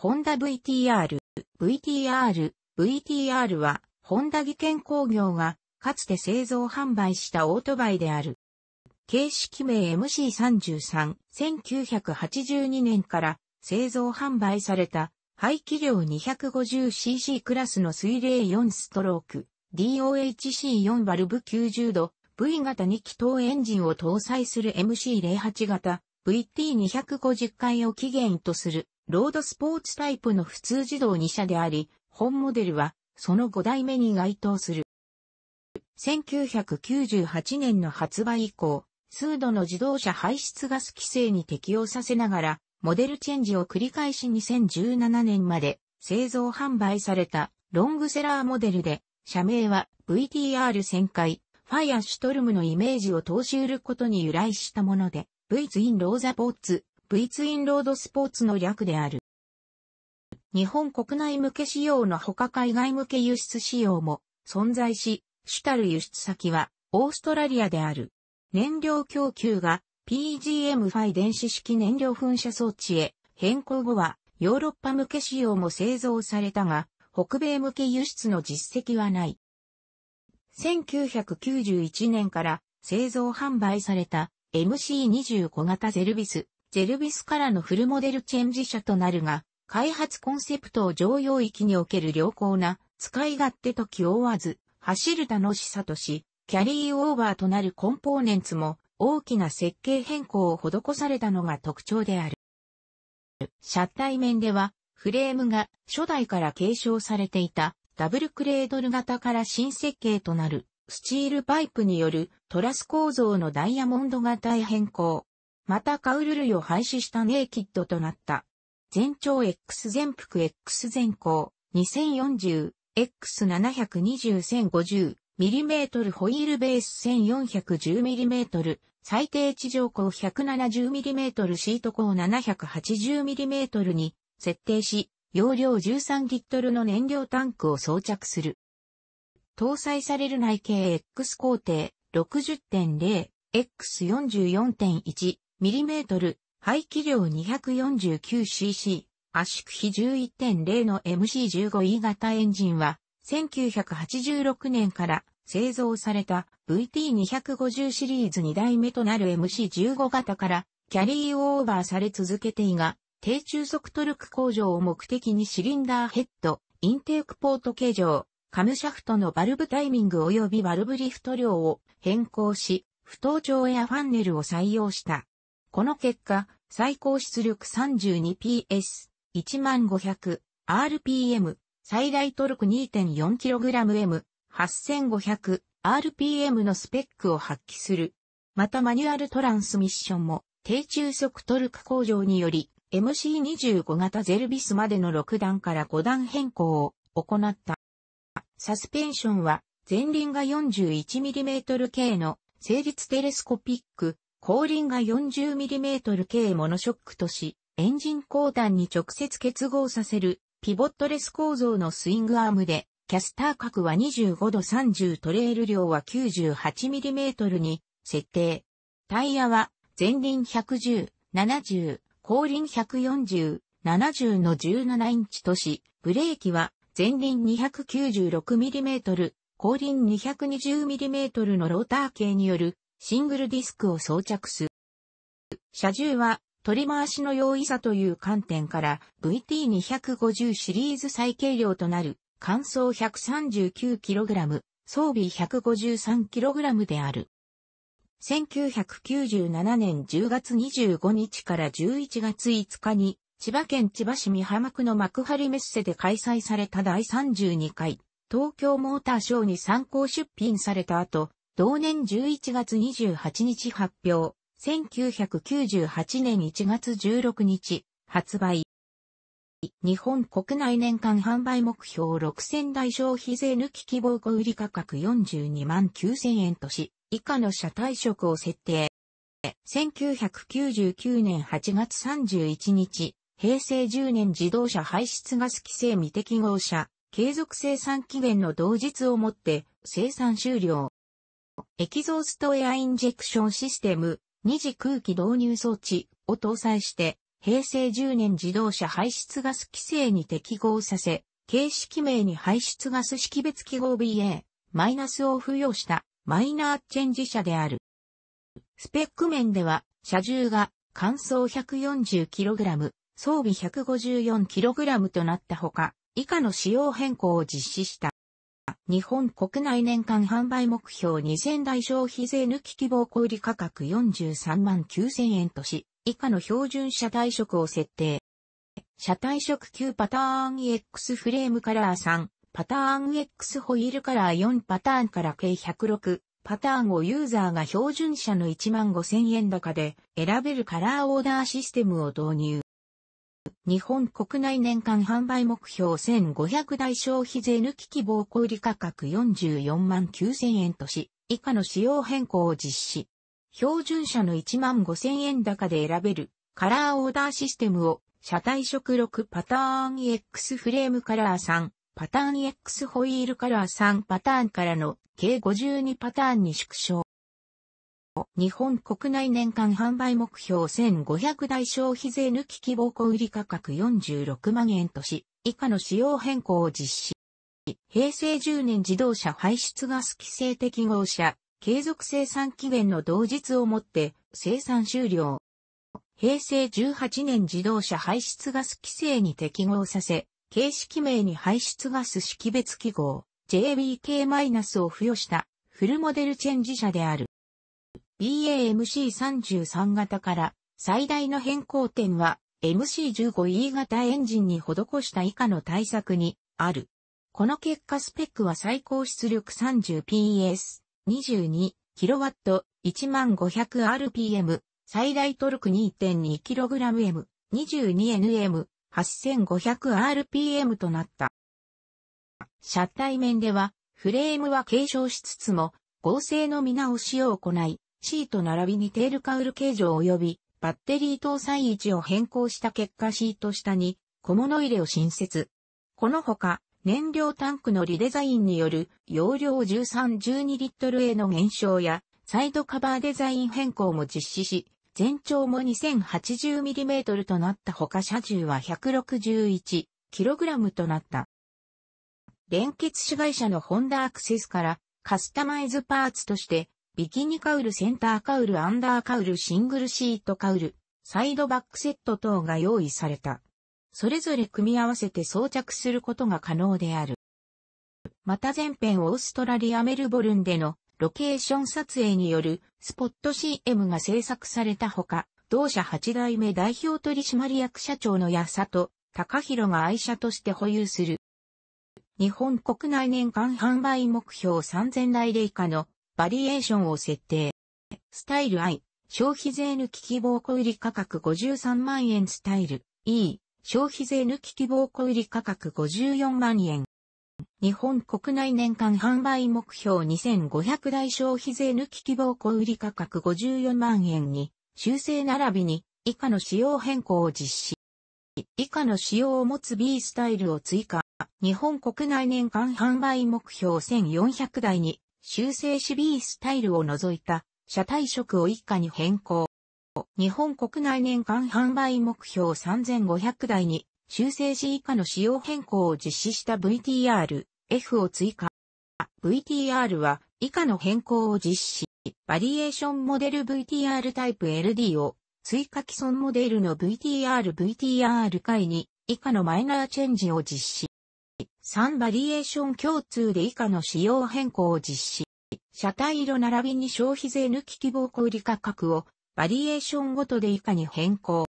ホンダ VTR、VTR、VTR は、ホンダ技研工業が、かつて製造販売したオートバイである。形式名 MC33、1982年から製造販売された、排気量 250cc クラスの水冷4ストローク、DOHC4 バルブ90度、V 型2気筒エンジンを搭載する MC08 型、VT250 回を起源とするロードスポーツタイプの普通自動2社であり、本モデルはその5代目に該当する。1998年の発売以降、数度の自動車排出ガス規制に適用させながら、モデルチェンジを繰り返し2017年まで製造販売されたロングセラーモデルで、社名は v t r 旋回、ファイアシュトルムのイメージを投資売ることに由来したもので、V ツインローザポーツ、V ツインロードスポーツの略である。日本国内向け仕様のほか海外向け輸出仕様も存在し、主たる輸出先はオーストラリアである。燃料供給が PGM5 電子式燃料噴射装置へ変更後はヨーロッパ向け仕様も製造されたが、北米向け輸出の実績はない。1991年から製造販売された MC25 型ゼルビスジェルビスからのフルモデルチェンジ車となるが、開発コンセプトを常用域における良好な使い勝手と気負わず、走る楽しさとし、キャリーオーバーとなるコンポーネンツも大きな設計変更を施されたのが特徴である。車体面では、フレームが初代から継承されていたダブルクレードル型から新設計となるスチールパイプによるトラス構造のダイヤモンド型へ変更。またカウル類を廃止したネイキッドとなった。全長 X 全幅 X 全高 2040X720-1050mm ホイールベース 1410mm 最低地上高 170mm シート高 780mm に設定し、容量13リットルの燃料タンクを装着する。搭載される内径 X 工程 60.0X44.1 mm、排気量 249cc、圧縮比11.0の MC15E 型エンジンは、1986年から製造された VT250 シリーズ2代目となる MC15 型からキャリーオーバーされ続けていが、低中速トルク向上を目的にシリンダーヘッド、インテークポート形状、カムシャフトのバルブタイミング及びバルブリフト量を変更し、不当調エアファンネルを採用した。この結果、最高出力 32PS、1500、RPM、最大トルク 2.4kgM、8500、RPM のスペックを発揮する。またマニュアルトランスミッションも、低中速トルク向上により、MC25 型ゼルビスまでの6段から5段変更を行った。サスペンションは、前輪が 41mm 系の成立テレスコピック後輪が 40mm 軽モノショックとし、エンジン後端に直接結合させる、ピボットレス構造のスイングアームで、キャスター角は25度30トレール量は 98mm に設定。タイヤは前輪110、70、後輪140、70の17インチとし、ブレーキは前輪 296mm、後輪 220mm のローター系によるシングルディスクを装着する。車重は取り回しの容易さという観点から VT250 シリーズ最軽量となる乾燥 139kg、装備 153kg である。1997年10月25日から11月5日に千葉県千葉市美浜区の幕張メッセで開催された第32回東京モーターショーに参考出品された後、同年11月28日発表、1998年1月16日、発売。日本国内年間販売目標6000台消費税抜き希望小売価格42万9000円とし、以下の車体色を設定。1999年8月31日、平成10年自動車排出ガス規制未適合車、継続生産期限の同日をもって生産終了。エキゾーストエアインジェクションシステム、二次空気導入装置を搭載して、平成10年自動車排出ガス規制に適合させ、形式名に排出ガス識別記号 BA、マイナスを付与したマイナーチェンジ車である。スペック面では、車重が乾燥 140kg、装備 154kg となったほか、以下の仕様変更を実施した。日本国内年間販売目標2000台消費税抜き希望小売価格43万9000円とし、以下の標準車体色を設定。車体色9パターン X フレームカラー3、パターン X ホイールカラー4パターンから計106、パターンをユーザーが標準車の1万5000円高で選べるカラーオーダーシステムを導入。日本国内年間販売目標1500台消費税抜き希望小売価格44万9000円とし、以下の仕様変更を実施。標準車の1万5000円高で選べるカラーオーダーシステムを車体色6パターン X フレームカラー3パターン X ホイールカラー3パターンからの計52パターンに縮小。日本国内年間販売目標1500台消費税抜き希望小売価格46万円とし、以下の仕様変更を実施。平成10年自動車排出ガス規制適合車、継続生産期限の同日をもって生産終了。平成18年自動車排出ガス規制に適合させ、形式名に排出ガス識別記号 JBK- を付与したフルモデルチェンジ車である。BAMC33 型から最大の変更点は MC15E 型エンジンに施した以下の対策にある。この結果スペックは最高出力 30PS、22kW、1500rpm、最大トルク 2.2kgm、22nm、8500rpm となった。車体面では、フレームは継承しつつも、合成の見直しを行い、シート並びにテールカウル形状及びバッテリー搭載位置を変更した結果シート下に小物入れを新設。このほか、燃料タンクのリデザインによる容量1312リットルへの減少やサイドカバーデザイン変更も実施し、全長も 2080mm となったほか車重は 161kg となった。連結子会社のホンダアクセスからカスタマイズパーツとしてビキニカウルセンターカウルアンダーカウルシングルシートカウル、サイドバックセット等が用意された。それぞれ組み合わせて装着することが可能である。また前編オーストラリアメルボルンでのロケーション撮影によるスポット CM が制作されたほか、同社8代目代表取締役社長の安里、高弘が愛車として保有する。日本国内年間販売目標3000台で以下のバリエーションを設定。スタイル I、消費税抜き希望小売価格53万円スタイル E、消費税抜き希望小売価格54万円。日本国内年間販売目標2500台消費税抜き希望小売価格54万円に修正並びに以下の仕様変更を実施。以下の仕様を持つ B スタイルを追加。日本国内年間販売目標1400台に修正シビースタイルを除いた車体色を以下に変更。日本国内年間販売目標3500台に修正時以下の仕様変更を実施した VTR、F を追加。VTR は以下の変更を実施。バリエーションモデル VTR タイプ LD を追加既存モデルの VTR、VTR 回に以下のマイナーチェンジを実施。3バリエーション共通で以下の仕様変更を実施。車体色並びに消費税抜き希望小売価格をバリエーションごとで以下に変更。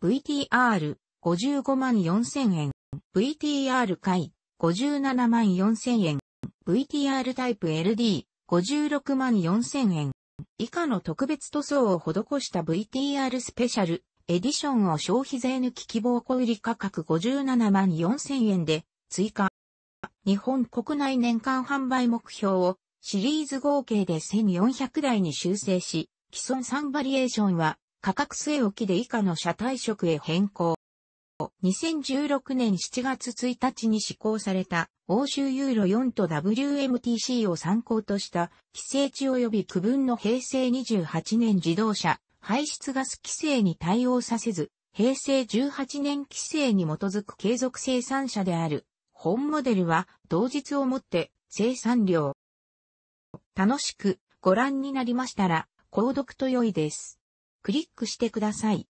VTR 55万4000円。VTR 回57万4000円。VTR タイプ LD 56万4000円。以下の特別塗装を施した VTR スペシャルエディションを消費税抜き希望小売価格57万4000円で追加。日本国内年間販売目標をシリーズ合計で1400台に修正し、既存3バリエーションは価格据え置きで以下の車体色へ変更。2016年7月1日に施行された欧州ユーロ4と WMTC を参考とした規制値及び区分の平成28年自動車排出ガス規制に対応させず、平成18年規制に基づく継続生産者である本モデルは同日をもって生産量。楽しくご覧になりましたら、購読と良いです。クリックしてください。